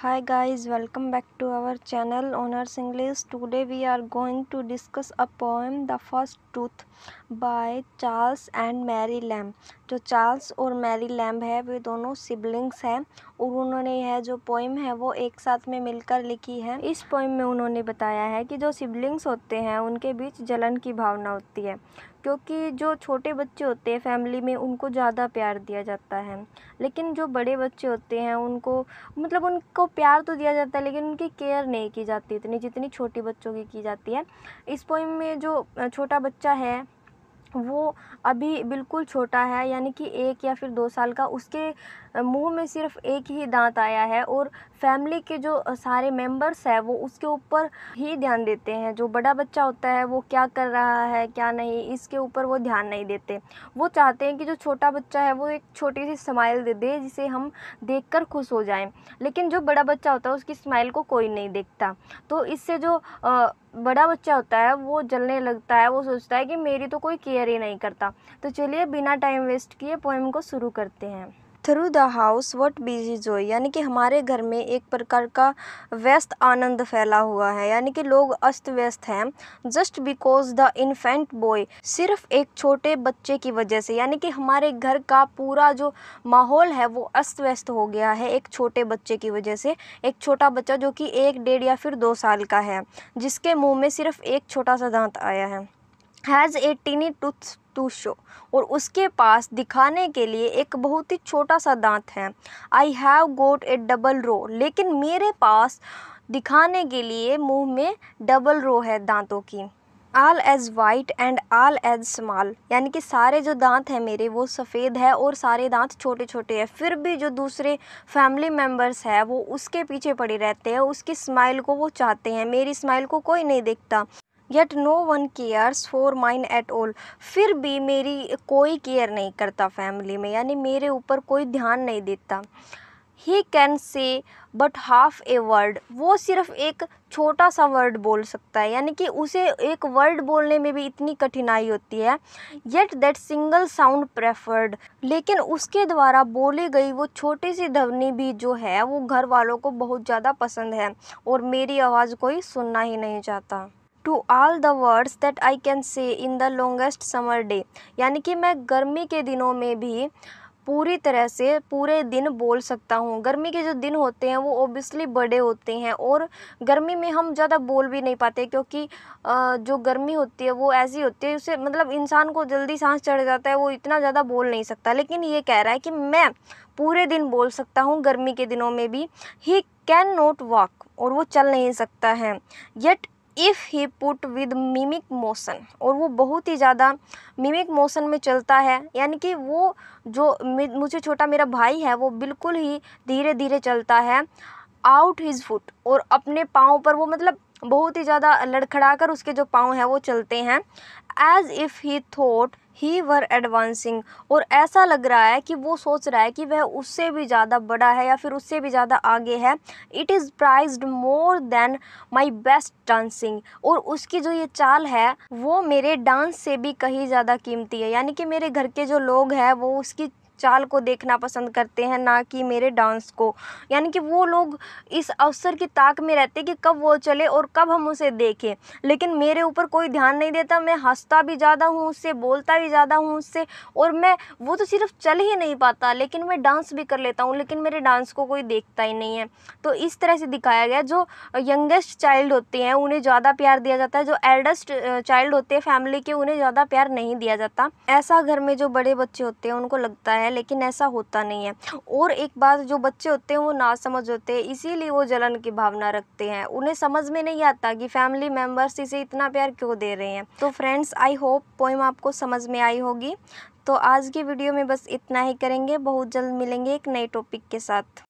hi guys welcome back to our channel Owners english today we are going to discuss a poem the first Truth" by charles and mary lamb जो Charles और Mary Lamb है वे दोनों siblings हैं और उन्होंने यह जो पोइम है वो एक साथ में मिलकर लिखी है इस पोइम में उन्होंने बताया है कि जो सिबलिंग्स होते हैं उनके बीच जलन की भावना होती है क्योंकि जो छोटे बच्चे होते हैं फैमिली में उनको ज़्यादा प्यार दिया जाता है लेकिन जो बड़े बच्चे होते हैं उनको मतलब उनको प्यार तो दिया जाता है लेकिन उनकी केयर नहीं की जाती इतनी जितनी छोटे बच्चों की की जाती है इस पोइम में जो छोटा बच्चा है वो अभी बिल्कुल छोटा है यानी कि एक या फिर दो साल का उसके मुंह में सिर्फ एक ही दांत आया है और फैमिली के जो सारे मेंबर्स हैं वो उसके ऊपर ही ध्यान देते हैं जो बड़ा बच्चा होता है वो क्या कर रहा है क्या नहीं इसके ऊपर वो ध्यान नहीं देते वो चाहते हैं कि जो छोटा बच्चा है वो एक छोटी सी स्माइल दे दे जिसे हम कर खुश हो जाएँ लेकिन जो बड़ा बच्चा होता है उसकी स्माइल को कोई नहीं देखता तो इससे जो आ, बड़ा बच्चा होता है वो जलने लगता है वो सोचता है कि मेरी तो कोई केयर ही नहीं करता तो चलिए बिना टाइम वेस्ट किए पोएम को शुरू करते हैं through the house what busy जो यानी कि हमारे घर में एक प्रकार का व्यस्त आनंद फैला हुआ है यानी कि लोग अस्त व्यस्त हैं just because the infant boy सिर्फ एक छोटे बच्चे की वजह से यानी कि हमारे घर का पूरा जो माहौल है वो अस्त व्यस्त हो गया है एक छोटे बच्चे की वजह से एक छोटा बच्चा जो कि एक डेढ़ या फिर दो साल का है जिसके मुँह में सिर्फ एक छोटा सा दांत आया है has a tiny tooth to show और उसके पास दिखाने के लिए एक बहुत ही छोटा सा दांत है I have got A double row लेकिन मेरे पास दिखाने के लिए मुंह में डबल रो है दांतों की all as white and all as small यानी कि सारे जो दांत हैं मेरे वो सफ़ेद है और सारे दांत छोटे छोटे हैं फिर भी जो दूसरे फैमिली मेम्बर्स है वो उसके पीछे पड़े रहते हैं उसकी स्माइल को वो चाहते हैं मेरी स्माइल को कोई नहीं देखता yet no one cares for mine at all फिर भी मेरी कोई केयर नहीं करता फैमिली में यानी मेरे ऊपर कोई ध्यान नहीं देता he can say but half a word वो सिर्फ एक छोटा सा वर्ड बोल सकता है यानी कि उसे एक वर्ड बोलने में भी इतनी कठिनाई होती है yet that single sound preferred लेकिन उसके द्वारा बोली गई वो छोटी सी धवनी भी जो है वो घर वालों को बहुत ज़्यादा पसंद है और मेरी आवाज़ कोई सुनना ही नहीं चाहता to all the words that I can say in the longest summer day यानी कि मैं गर्मी के दिनों में भी पूरी तरह से पूरे दिन बोल सकता हूँ गर्मी के जो दिन होते हैं वो ओबियसली बड़े होते हैं और गर्मी में हम ज़्यादा बोल भी नहीं पाते क्योंकि जो गर्मी होती है वो ऐसी होती है उसे मतलब इंसान को जल्दी सांस चढ़ जाता है वो इतना ज़्यादा बोल नहीं सकता लेकिन ये कह रहा है कि मैं पूरे दिन बोल सकता हूँ गर्मी के दिनों में भी ही कैन नॉट वॉक और वो चल नहीं सकता है yet if he put with mimic motion और वो बहुत ही ज़्यादा मिमिक मोशन में चलता है यानी कि वो जो मुझे छोटा मेरा भाई है वो बिल्कुल ही धीरे धीरे चलता है आउट हिज फुट और अपने पाँव पर वो मतलब बहुत ही ज़्यादा लड़खड़ाकर उसके जो पाँव हैं वो चलते हैं as if he thought he were advancing और ऐसा लग रहा है कि वो सोच रहा है कि वह उससे भी ज़्यादा बड़ा है या फिर उससे भी ज़्यादा आगे है it is prized more than my best dancing और उसकी जो ये चाल है वो मेरे डांस से भी कहीं ज़्यादा कीमती है यानी कि मेरे घर के जो लोग हैं वो उसकी चाल को देखना पसंद करते हैं ना कि मेरे डांस को यानी कि वो लोग इस अवसर की ताक में रहते कि कब वो चले और कब हम उसे देखें लेकिन मेरे ऊपर कोई ध्यान नहीं देता मैं हंसता भी ज़्यादा हूँ उससे बोलता भी ज़्यादा हूँ उससे और मैं वो तो सिर्फ चल ही नहीं पाता लेकिन मैं डांस भी कर लेता हूँ लेकिन मेरे डांस को कोई देखता ही नहीं है तो इस तरह से दिखाया गया जो यंगेस्ट चाइल्ड होते हैं उन्हें ज़्यादा प्यार दिया जाता है जो एल्डेस्ट चाइल्ड होते हैं फैमिली के उन्हें ज़्यादा प्यार नहीं दिया जाता ऐसा घर में जो बड़े बच्चे होते हैं उनको लगता है है लेकिन ऐसा होता नहीं है और एक बात जो बच्चे होते हैं वो ना समझ होते हैं इसीलिए वो जलन की भावना रखते हैं उन्हें समझ में नहीं आता कि फैमिली मेम्बर्स इसे इतना प्यार क्यों दे रहे हैं तो फ्रेंड्स आई होप पोइम आपको समझ में आई होगी तो आज की वीडियो में बस इतना ही करेंगे बहुत जल्द मिलेंगे एक नए टॉपिक के साथ